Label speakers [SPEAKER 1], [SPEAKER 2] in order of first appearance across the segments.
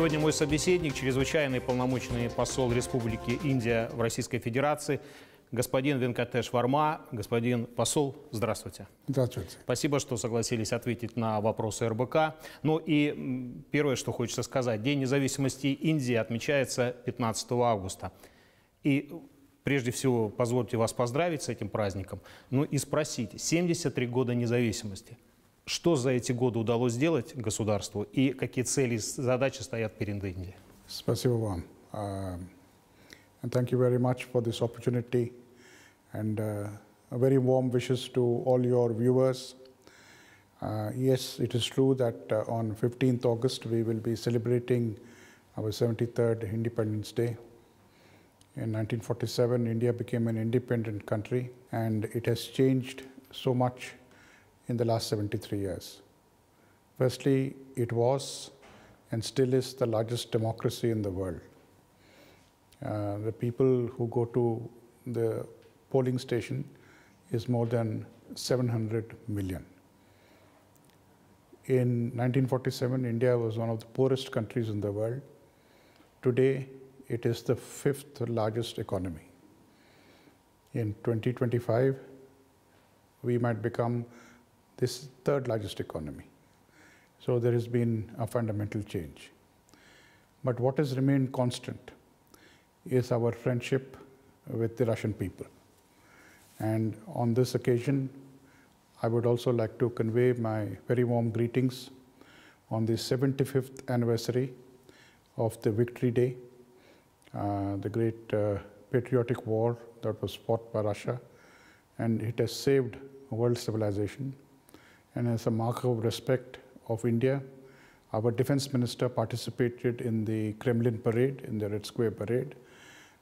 [SPEAKER 1] Сегодня мой собеседник, чрезвычайный полномочный посол Республики Индия в Российской Федерации, господин Венкатеш Варма. Господин посол, здравствуйте. Здравствуйте. Спасибо, что согласились ответить на вопросы РБК. Ну и первое, что хочется сказать. День независимости Индии отмечается 15 августа. И прежде всего позвольте вас поздравить с этим праздником. Ну и спросить: 73 года независимости – что за эти годы удалось сделать государству и какие цели и задачи стоят перед Индией?
[SPEAKER 2] Спасибо вам. Uh, and thank you very much for this opportunity and uh, very warm wishes to all your viewers. Uh, yes, it is true that uh, on 15th August we will be celebrating our 73rd Independence Day. In 1947, India became an independent country and it has changed so much in the last 73 years. Firstly, it was and still is the largest democracy in the world. Uh, the people who go to the polling station is more than 700 million. In 1947, India was one of the poorest countries in the world. Today, it is the fifth largest economy. In 2025, we might become this third largest economy. So there has been a fundamental change. But what has remained constant is our friendship with the Russian people. And on this occasion, I would also like to convey my very warm greetings on the 75th anniversary of the Victory Day, uh, the great uh, patriotic war that was fought by Russia, and it has saved world civilization and as a mark of respect of India, our defense minister participated in the Kremlin parade, in the Red Square parade.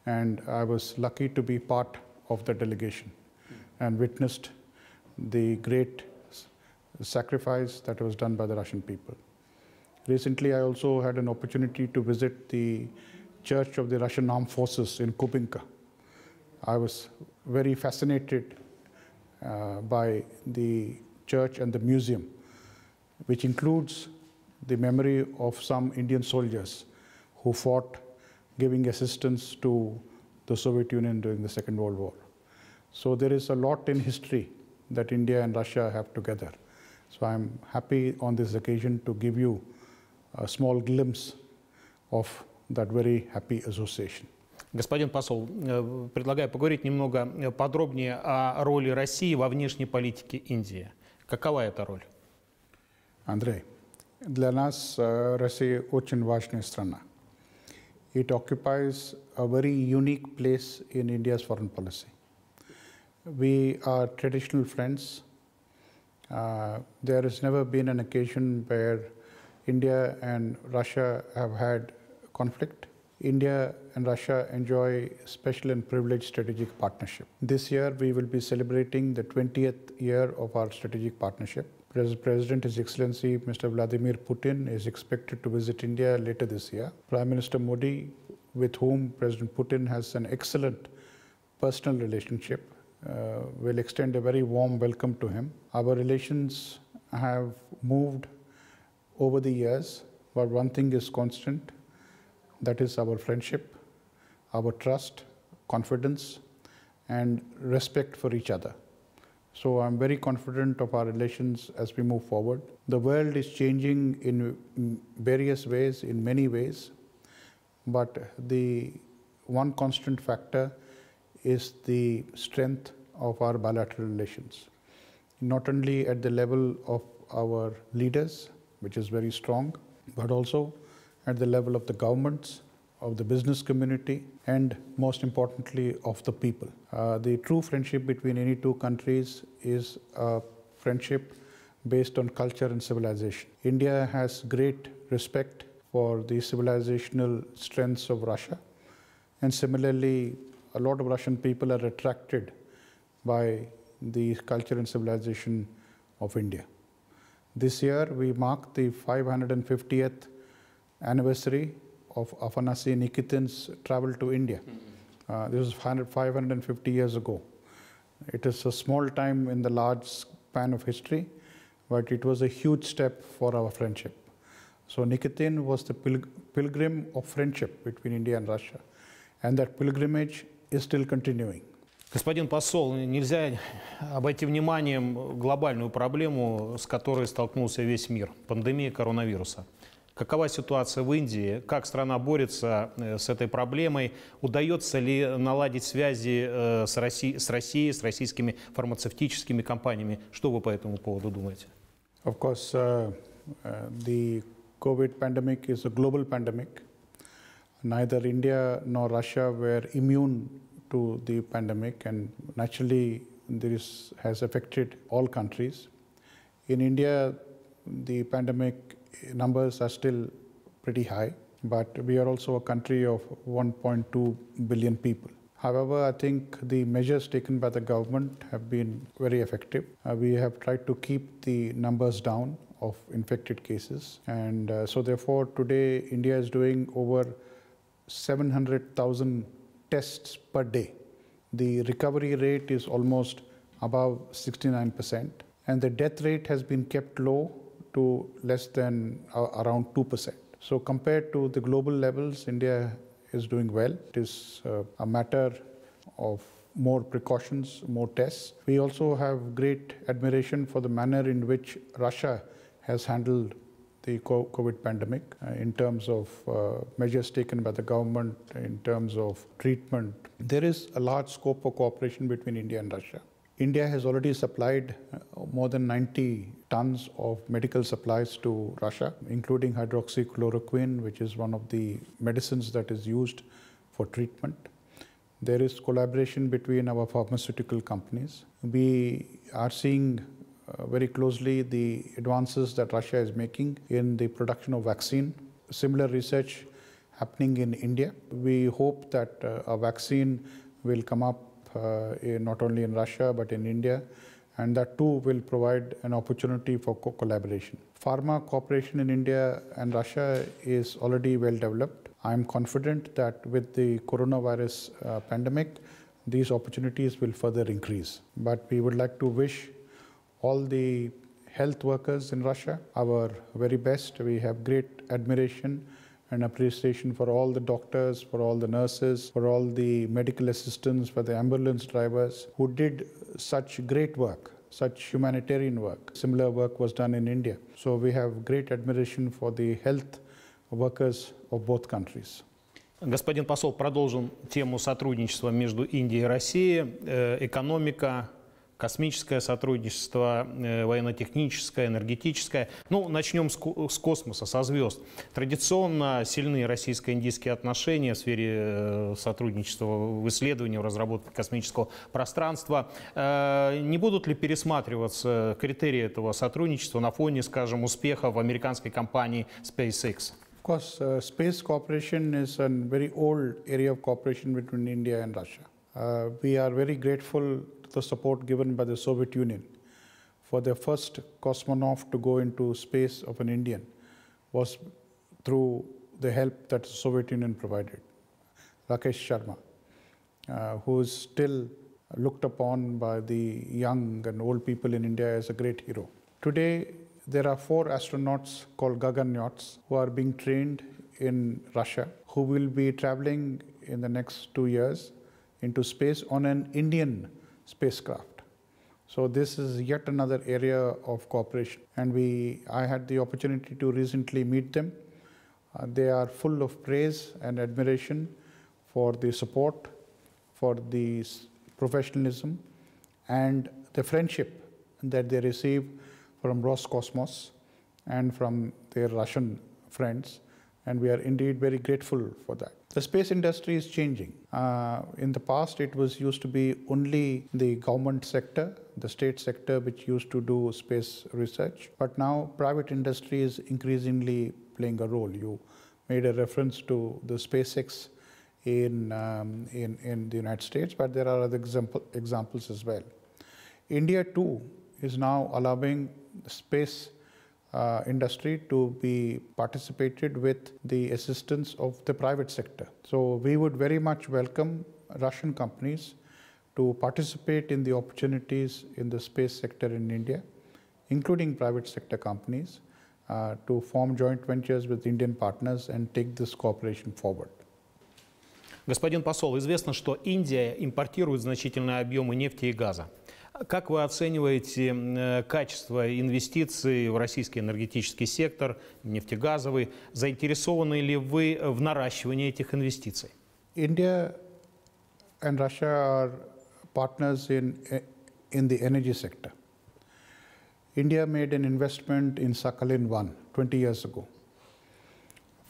[SPEAKER 2] And I was lucky to be part of the delegation and witnessed the great sacrifice that was done by the Russian people. Recently, I also had an opportunity to visit the Church of the Russian Armed Forces in Kubinka. I was very fascinated uh, by the church and the museum, which includes the memory of some Indian soldiers who fought giving assistance to the Soviet Union during the Second World War. So there is a lot in history that India and Russia have together. So I'm happy on this occasion to give you a small glimpse of that very happy association.
[SPEAKER 1] Господин посол, э, предлагаю поговорить немного э, подробнее о роли России во внешней политике Индии. Какова эта роль?
[SPEAKER 2] Андрей, для нас э, Россия очень важная страна. It occupies a very unique place in India's foreign policy. We are traditional friends. Uh, there has never been an occasion where India and Russia have had conflict. India and Russia enjoy special and privileged strategic partnership. This year, we will be celebrating the 20th year of our strategic partnership. President His Excellency Mr. Vladimir Putin is expected to visit India later this year. Prime Minister Modi, with whom President Putin has an excellent personal relationship, uh, will extend a very warm welcome to him. Our relations have moved over the years, but one thing is constant that is our friendship, our trust, confidence, and respect for each other. So I'm very confident of our relations as we move forward. The world is changing in various ways, in many ways, but the one constant factor is the strength of our bilateral relations, not only at the level of our leaders, which is very strong, but also at the level of the governments, of the business community, and most importantly, of the people. Uh, the true friendship between any two countries is a friendship based on culture and civilization. India has great respect for the civilizational strengths of Russia, and similarly, a lot of Russian people are attracted by the culture and civilization of India. This year, we mark the 550th anniversary of Afanasy Nikitin's travel to India. Hmm. uh, this was 550 years ago. It is a small time in the large span of history, but it was a huge step for our friendship. So Nikitin was the pilg pilgrim of friendship between India and Russia. And that pilgrimage is still continuing.
[SPEAKER 1] Господин посол, нельзя обойти вниманием глобальную проблему, с которой столкнулся весь мир – пандемия коронавируса – Какова ситуация в Индии? Как страна борется э, с этой проблемой? Удается ли наладить связи э, с, Россией, с Россией, с российскими фармацевтическими компаниями? Что вы по этому поводу думаете?
[SPEAKER 2] Of course, uh, uh, the COVID pandemic is a global pandemic. Neither India nor Russia were immune to the pandemic, and naturally, this has affected all countries. In India, the pandemic numbers are still pretty high, but we are also a country of 1.2 billion people. However, I think the measures taken by the government have been very effective. Uh, we have tried to keep the numbers down of infected cases, and uh, so therefore today India is doing over 700,000 tests per day. The recovery rate is almost above 69%, and the death rate has been kept low to less than uh, around 2%. So compared to the global levels, India is doing well. It is uh, a matter of more precautions, more tests. We also have great admiration for the manner in which Russia has handled the COVID pandemic uh, in terms of uh, measures taken by the government, in terms of treatment. There is a large scope for cooperation between India and Russia. India has already supplied uh, more than 90 tons of medical supplies to Russia, including hydroxychloroquine, which is one of the medicines that is used for treatment. There is collaboration between our pharmaceutical companies. We are seeing uh, very closely the advances that Russia is making in the production of vaccine. Similar research happening in India. We hope that uh, a vaccine will come up in, uh, eh, not only in Russia but in India and that too will provide an opportunity for co collaboration. Pharma cooperation in India and Russia is already well developed. I am confident that with the coronavirus uh, pandemic, these opportunities will further increase. But we would like to wish all the health workers in Russia our very best. We have great admiration and appreciation for all the doctors, for all the nurses, for all the medical assistants, for the ambulance drivers who did such great work such humanitarian work. Similar work was done in India. So we have great admiration for the health workers of both countries.
[SPEAKER 1] Господин посол продолжил тему сотрудничества между Индией и Россией, э, экономика, космическое сотрудничество, э, военно-техническое, энергетическое. Ну, начнем с, космоса, со звезд. Традиционно сильные российско-индийские отношения в сфере э, сотрудничества в исследовании, в разработке космического пространства. Э, не будут ли пересматриваться критерии этого сотрудничества на фоне, скажем, успеха в американской компании SpaceX? Of
[SPEAKER 2] course, uh, space cooperation is a very old area of cooperation between India and Russia. Uh, we are very grateful the support given by the Soviet Union for the first cosmonaut to go into space of an Indian was through the help that the Soviet Union provided. Rakesh Sharma, uh, who is still looked upon by the young and old people in India as a great hero. Today, there are four astronauts called Gaganyauts who are being trained in Russia, who will be traveling in the next two years into space on an Indian spacecraft. So this is yet another area of cooperation and we, I had the opportunity to recently meet them. Uh, they are full of praise and admiration for the support, for the professionalism and the friendship that they receive from Roscosmos and from their Russian friends and we are indeed very grateful for that. The space industry is changing. Uh, in the past, it was used to be only the government sector, the state sector, which used to do space research. But now, private industry is increasingly playing a role. You made a reference to the SpaceX in, um, in, in the United States, but there are other example, examples as well. India, too, is now allowing space uh, industry to be participated with the assistance of the private sector. So we would very much welcome Russian companies to participate in the opportunities in the space sector in India, including private sector companies, uh, to form joint ventures with Indian partners and take this cooperation forward.
[SPEAKER 1] Господин посол, известно, что Индия импортирует значительные объемы нефти и газа. Как вы оцениваете качество инвестиций в российский энергетический сектор, нефтегазовый? Заинтересованы ли вы в наращивании этих инвестиций?
[SPEAKER 2] India and Russia are partners in, in the energy sector. India made an investment in Sakhalin 1 20 years ago.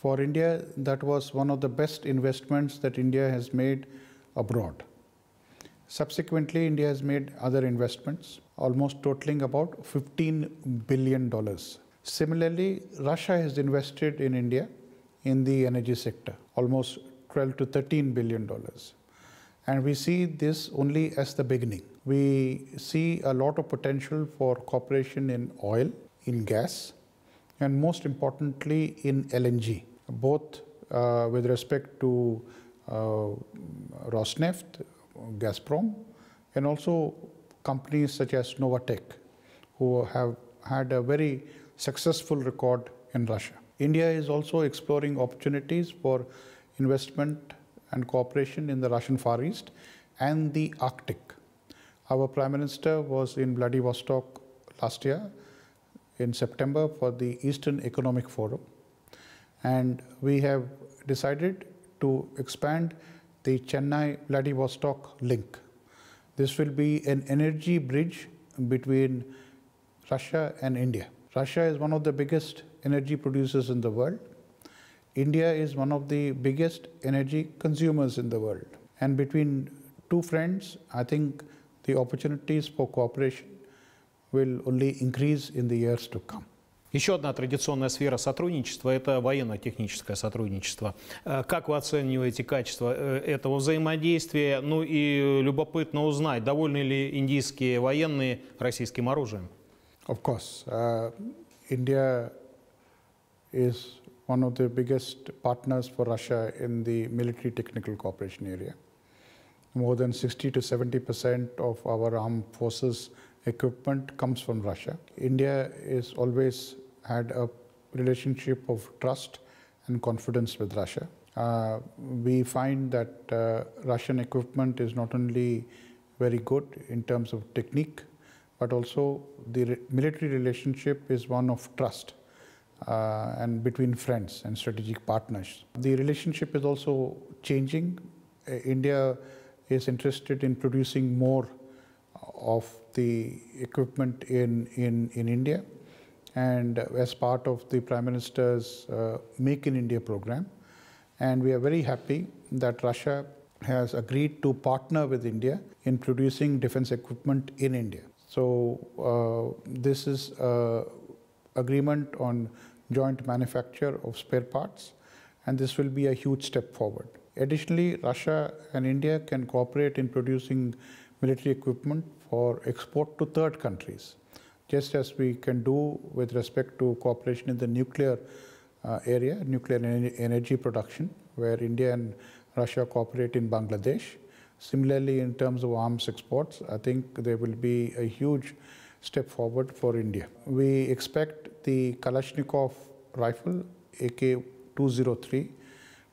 [SPEAKER 2] For India, that was one of the best investments that India has made abroad. Subsequently, India has made other investments, almost totaling about $15 billion. Similarly, Russia has invested in India in the energy sector, almost 12 to 13 billion dollars. And we see this only as the beginning. We see a lot of potential for cooperation in oil, in gas, and most importantly in LNG, both uh, with respect to uh, Rosneft, Gazprom and also companies such as Novatek, who have had a very successful record in Russia. India is also exploring opportunities for investment and cooperation in the Russian Far East and the Arctic. Our Prime Minister was in Vladivostok last year in September for the Eastern Economic Forum. And we have decided to expand the Chennai Vladivostok link. This will be an energy bridge between Russia and India. Russia is one of the biggest energy producers in the world. India is one of the biggest energy consumers in the world. And between two friends, I think the opportunities for cooperation will only
[SPEAKER 1] increase in the years to come. Еще одна традиционная сфера сотрудничества – это военно-техническое сотрудничество. Э, как вы оцениваете качество э, этого взаимодействия? Ну и любопытно узнать, довольны ли индийские военные российским оружием?
[SPEAKER 2] Of course. Uh, India is one of the biggest partners for Russia in the military technical cooperation area. More than 60 to 70 percent of our armed forces – equipment comes from Russia. India has always had a relationship of trust and confidence with Russia. Uh, we find that uh, Russian equipment is not only very good in terms of technique, but also the re military relationship is one of trust uh, and between friends and strategic partners. The relationship is also changing. Uh, India is interested in producing more of the equipment in, in, in India and as part of the Prime Minister's uh, Make in India program. And we are very happy that Russia has agreed to partner with India in producing defense equipment in India. So uh, this is an uh, agreement on joint manufacture of spare parts and this will be a huge step forward. Additionally, Russia and India can cooperate in producing military equipment for export to third countries, just as we can do with respect to cooperation in the nuclear uh, area, nuclear energy production, where India and Russia cooperate in Bangladesh. Similarly, in terms of arms exports, I think there will be a huge step forward for India. We expect the Kalashnikov rifle AK-203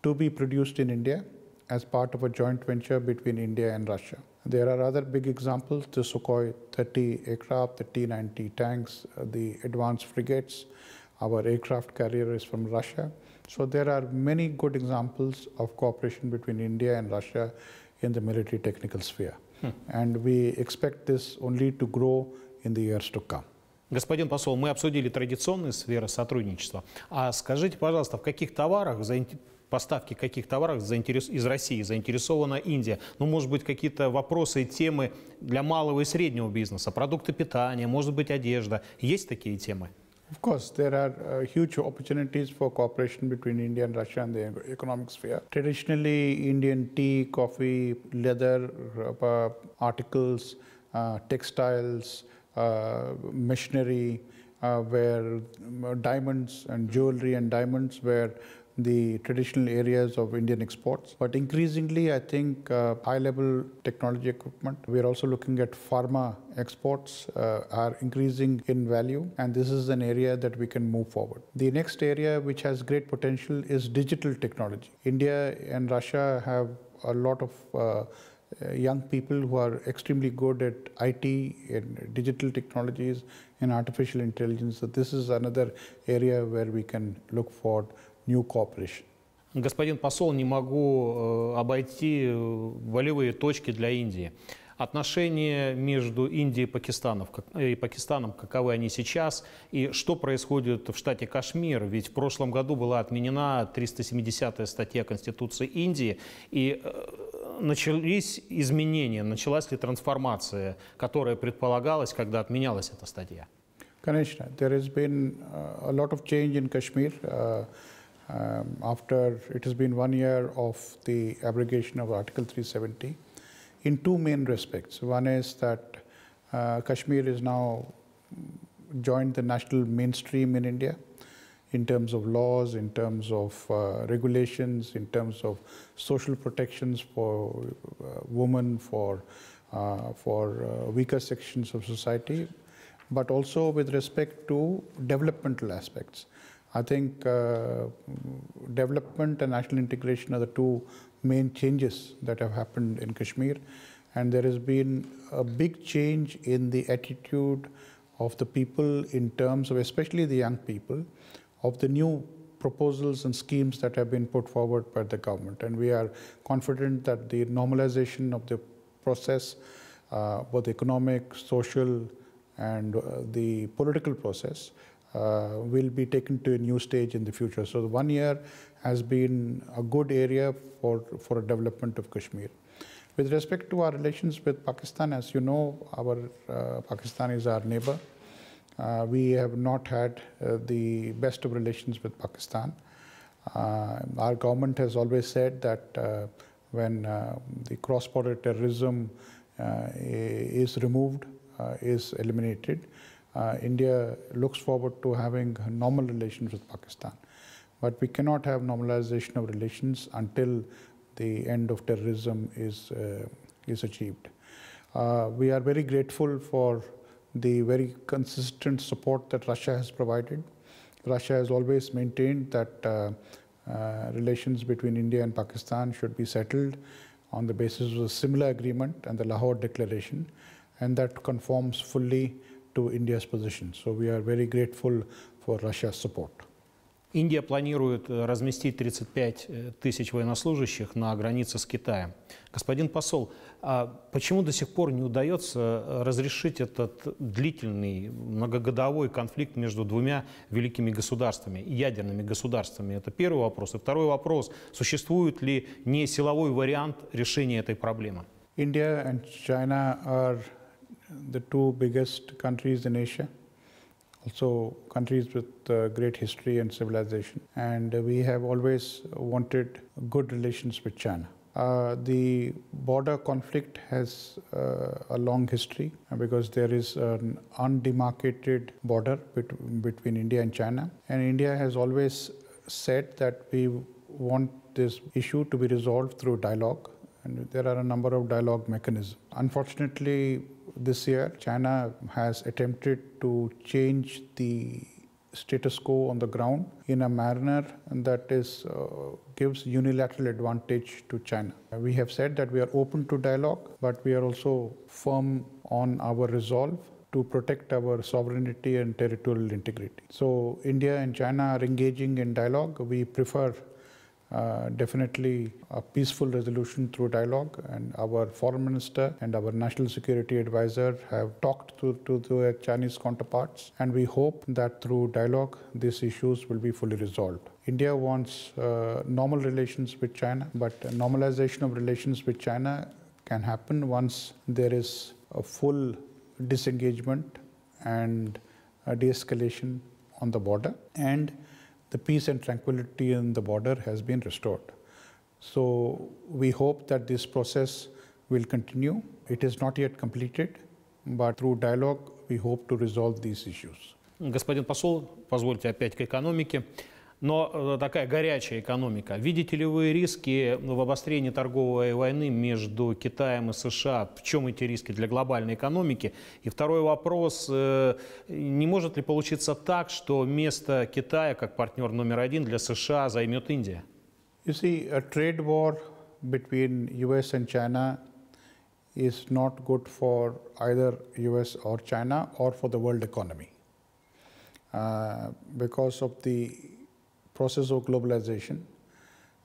[SPEAKER 2] to be produced in India as part of a joint venture between India and Russia. There are other big examples, the Sukhoi 30 aircraft, the T-90 tanks, uh, the advanced frigates. Our aircraft carrier is from Russia. So there are many good examples of cooperation between India and Russia in the military technical sphere. Hmm. And we expect this only to grow in the years to come.
[SPEAKER 1] Господин посол, мы обсудили традиционные сферы сотрудничества. А скажите, пожалуйста, в каких товарах заинтересованы поставке каких товаров заинтерес... из России заинтересована Индия? Ну, может быть, какие-то вопросы и темы для малого и среднего бизнеса, продукты питания, может быть, одежда. Есть такие темы?
[SPEAKER 2] Of course, there are uh, huge opportunities for cooperation between India and Russia and the economic sphere. Traditionally, Indian tea, coffee, leather, rubber, articles, uh, textiles, uh, machinery, where diamonds and jewelry and diamonds were the traditional areas of Indian exports. But increasingly, I think uh, high level technology equipment, we're also looking at pharma exports uh, are increasing in value, and this is an area that we can move forward. The next area which has great potential is digital technology. India and Russia have a lot of uh, uh, young people who are extremely good at IT and digital technologies and artificial intelligence. So this is another area where we can look forward new cooperation.
[SPEAKER 1] Господин посол, не могу э, обойти болевые э, точки для Индии. Отношения между Индией и Пакистаном, э, и Пакистаном, каковы они сейчас, и что происходит в штате Кашмир? Ведь в прошлом году была отменена 370-я статья Конституции Индии, и начались изменения, началась ли трансформация, которая предполагалась, когда отменялась эта статья?
[SPEAKER 2] Конечно, there has been a lot of change in Kashmir. Uh... Um, after it has been one year of the abrogation of Article 370 in two main respects. One is that uh, Kashmir is now joined the national mainstream in India in terms of laws, in terms of uh, regulations, in terms of social protections for uh, women, for, uh, for uh, weaker sections of society, but also with respect to developmental aspects. I think uh, development and national integration are the two main changes that have happened in Kashmir. And there has been a big change in the attitude of the people in terms of, especially the young people, of the new proposals and schemes that have been put forward by the government. And we are confident that the normalization of the process, uh, both economic, social, and uh, the political process, uh, will be taken to a new stage in the future. So the one year has been a good area for, for development of Kashmir. With respect to our relations with Pakistan, as you know, our uh, Pakistan is our neighbor. Uh, we have not had uh, the best of relations with Pakistan. Uh, our government has always said that uh, when the cross-border terrorism is removed, is eliminated, uh, India looks forward to having normal relations with Pakistan. But we cannot have normalization of relations until the end of terrorism is, uh, is achieved. Uh, we are very grateful for the very consistent support that Russia has provided. Russia has always maintained that uh, uh, relations between India and Pakistan should be settled on the basis of a similar agreement and the Lahore Declaration, and that conforms fully to India's position. So we are very grateful for Russia's support.
[SPEAKER 1] Индия планирует э, разместить 35 э, тысяч военнослужащих на границе с Китаем. Господин посол, а почему до сих пор не удается э, разрешить этот длительный многогодовой конфликт между двумя великими государствами, ядерными государствами? Это первый вопрос. И второй вопрос, существует ли не силовой вариант решения этой проблемы?
[SPEAKER 2] India and China the two biggest countries in Asia, also countries with uh, great history and civilization. And we have always wanted good relations with China. Uh, the border conflict has uh, a long history uh, because there is an undemarcated border bet- between India and China. And India has always said that we want this issue to be resolved through dialogue and there are a number of dialogue mechanisms. Unfortunately, this year China has attempted to change the status quo on the ground in a manner that is uh, gives unilateral advantage to China. We have said that we are open to dialogue, but we are also firm on our resolve to protect our sovereignty and territorial integrity. So India and China are engaging in dialogue. We prefer uh, definitely a peaceful resolution through dialogue. And our foreign minister and our national security advisor have talked to, to their Chinese counterparts. And we hope that through dialogue, these issues will be fully resolved. India wants uh, normal relations with China, but normalization of relations with China can happen once there is a full disengagement and de escalation on the border. And the peace and tranquility in the border has been restored. So we hope that this process will continue. It is not yet completed, but through dialogue we hope to resolve these issues.
[SPEAKER 1] Господин посол, позвольте опять к экономике. но э, такая горячая экономика. Видите ли вы риски в обострении торговой войны между Китаем и США? В чем эти риски для глобальной экономики? И второй вопрос, э, не может ли получиться так, что место Китая как партнер номер один для США займет Индия?
[SPEAKER 2] You see, a trade war between US and China is not good for either US or China or for the world economy. Uh, because of the process of globalization,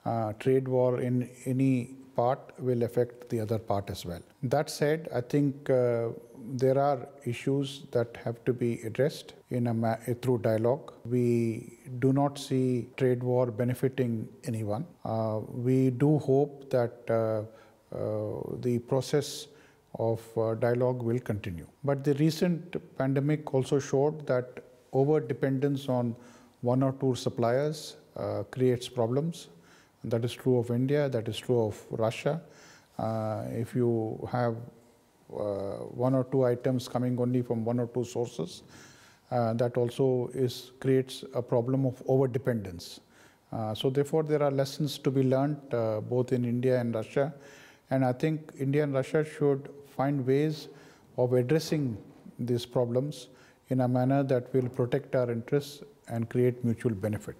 [SPEAKER 2] uh, trade war in any part will affect the other part as well. That said, I think uh, there are issues that have to be addressed in a through dialogue. We do not see trade war benefiting anyone. Uh, we do hope that uh, uh, the process of uh, dialogue will continue. But the recent pandemic also showed that over dependence on one or two suppliers uh, creates problems. And that is true of India, that is true of Russia. Uh, if you have uh, one or two items coming only from one or two sources, uh, that also is creates a problem of overdependence. Uh, so therefore, there are lessons to be learned both in India and Russia. And I think India and Russia should find ways of addressing these problems in a manner that will protect our interests and create mutual benefit.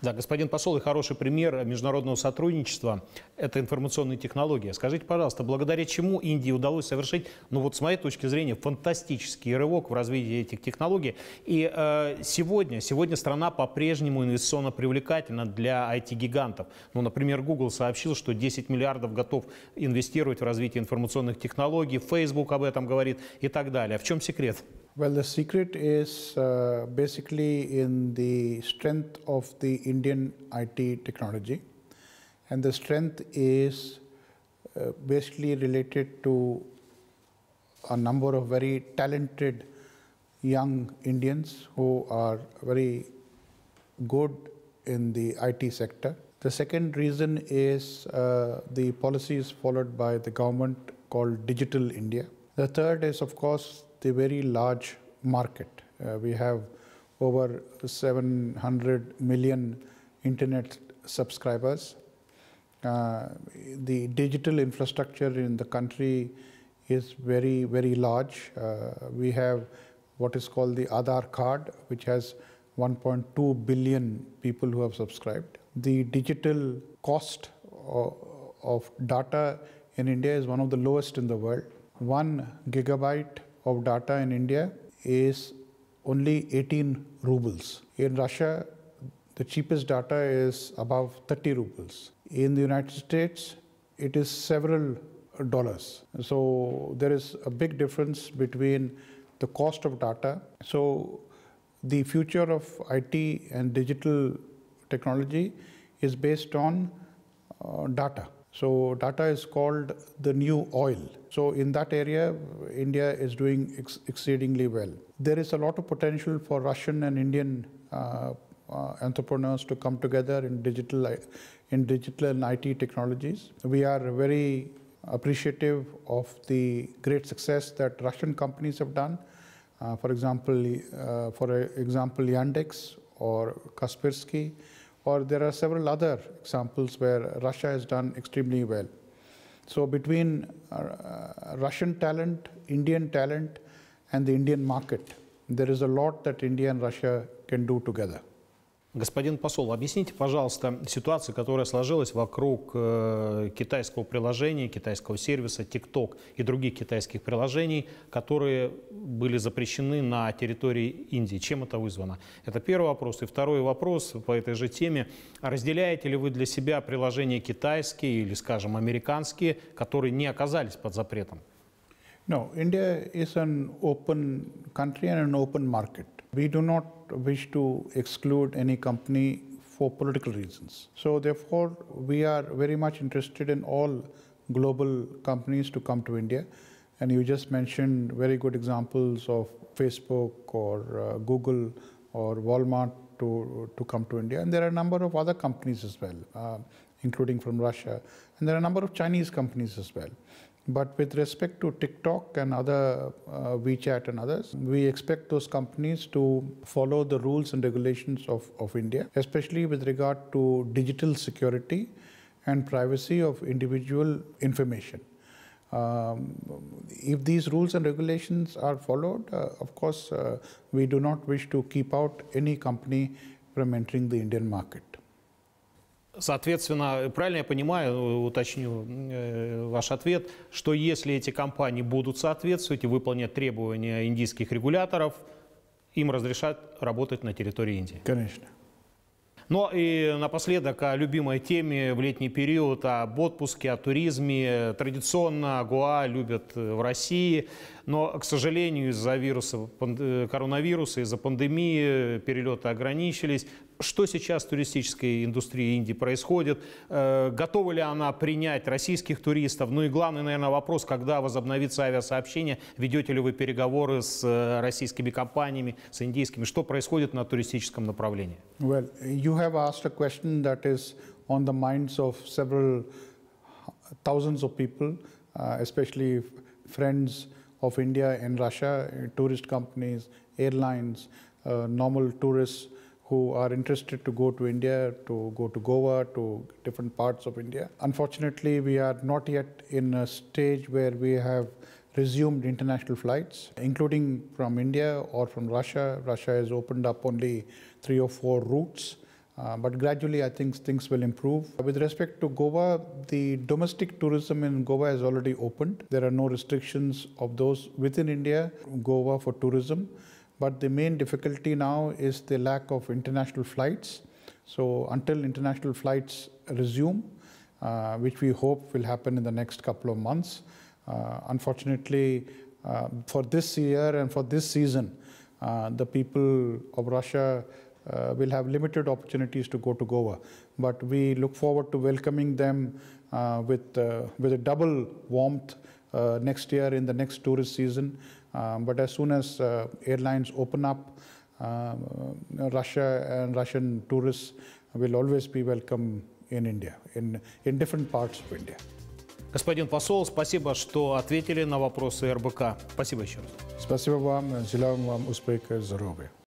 [SPEAKER 1] Да, господин посол, и хороший пример международного сотрудничества – это информационные технологии. Скажите, пожалуйста, благодаря чему Индии удалось совершить, ну вот с моей точки зрения, фантастический рывок в развитии этих технологий. И э, сегодня, сегодня страна по-прежнему инвестиционно привлекательна для IT-гигантов. Ну, например, Google сообщил, что 10 миллиардов готов инвестировать в развитие информационных технологий, Facebook об этом говорит и так далее. А в чем секрет?
[SPEAKER 2] Well, the secret is uh, basically in the strength of the Indian IT technology. And the strength is uh, basically related to a number of very talented young Indians who are very good in the IT sector. The second reason is uh, the policies followed by the government called Digital India. The third is, of course, the very large market. Uh, we have over 700 million internet subscribers. Uh, the digital infrastructure in the country is very, very large. Uh, we have what is called the Aadhaar card, which has 1.2 billion people who have subscribed. The digital cost of, of data in India is one of the lowest in the world. One gigabyte of data in India is only 18 rubles. In Russia, the cheapest data is above 30 rubles. In the United States, it is several dollars. So there is a big difference between the cost of data. So the future of IT and digital technology is based on uh, data. So data is called the new oil. So in that area, India is doing ex exceedingly well. There is a lot of potential for Russian and Indian uh, uh, entrepreneurs to come together in digital, in digital and IT technologies. We are very appreciative of the great success that Russian companies have done. Uh, for example, uh, for example, Yandex or Kaspersky or there are several other examples where Russia has done extremely well. So between uh, Russian talent, Indian talent, and the Indian market, there is a lot that India
[SPEAKER 1] and Russia can do together. Господин посол, объясните, пожалуйста, ситуацию, которая сложилась вокруг э, китайского приложения, китайского сервиса TikTok и других китайских приложений, которые были запрещены на территории Индии. Чем это вызвано? Это первый вопрос. И второй вопрос по этой же теме. Разделяете ли вы для себя приложения китайские или, скажем, американские, которые не оказались под запретом?
[SPEAKER 2] No, India is an open country and an open market. We do not wish to exclude any company for political reasons. So therefore, we are very much interested in all global companies to come to India. And you just mentioned very good examples of Facebook or uh, Google or Walmart to, to come to India. And there are a number of other companies as well, uh, including from Russia. And there are a number of Chinese companies as well. But with respect to TikTok and other uh, WeChat and others, we expect those companies to follow the rules and regulations of, of India, especially with regard to digital security and privacy of individual information. Um, if these rules and regulations are followed, uh, of course, uh, we do not wish to keep out any company from entering the Indian market.
[SPEAKER 1] Соответственно, правильно я понимаю, уточню э, ваш ответ, что если эти компании будут соответствовать и выполнять требования индийских регуляторов, им разрешат работать на территории Индии. Конечно. Ну и напоследок о любимой теме в летний период, об отпуске, о туризме. Традиционно Гуа любят в России. Но, к сожалению, из-за вируса, э, коронавируса, из-за пандемии перелеты ограничились. Что сейчас в туристической индустрии Индии происходит? Э, готова ли она принять российских туристов? Ну и главный, наверное, вопрос, когда возобновится авиасообщение? Ведете ли вы переговоры с э, российскими компаниями, с индийскими? Что происходит на туристическом направлении?
[SPEAKER 2] Well, you have asked a question that is on the minds of several uh, thousands of people, uh, especially friends of India and Russia, uh, tourist companies, airlines, uh, normal tourists who are interested to go to India, to go to Goa, to different parts of India. Unfortunately, we are not yet in a stage where we have resumed international flights, including from India or from Russia. Russia has opened up only three or four routes uh, but gradually, I think things will improve. With respect to Goa, the domestic tourism in Goa has already opened. There are no restrictions of those within India, Goa for tourism. But the main difficulty now is the lack of international flights. So until international flights resume, uh, which we hope will happen in the next couple of months, uh, unfortunately, uh, for this year and for this season, uh, the people of Russia uh, will have limited opportunities to go to Goa. But we look forward to welcoming them uh, with, uh, with a double warmth uh, next year in the next tourist season. Um, but as soon as uh, airlines open up, Russia and Russian tourists will always be welcome in India,
[SPEAKER 1] in, in different parts of India. Господин посол, спасибо, что ответили на вопросы РБК. Спасибо еще раз.
[SPEAKER 2] Спасибо вам. Желаем вам успеха и здоровья.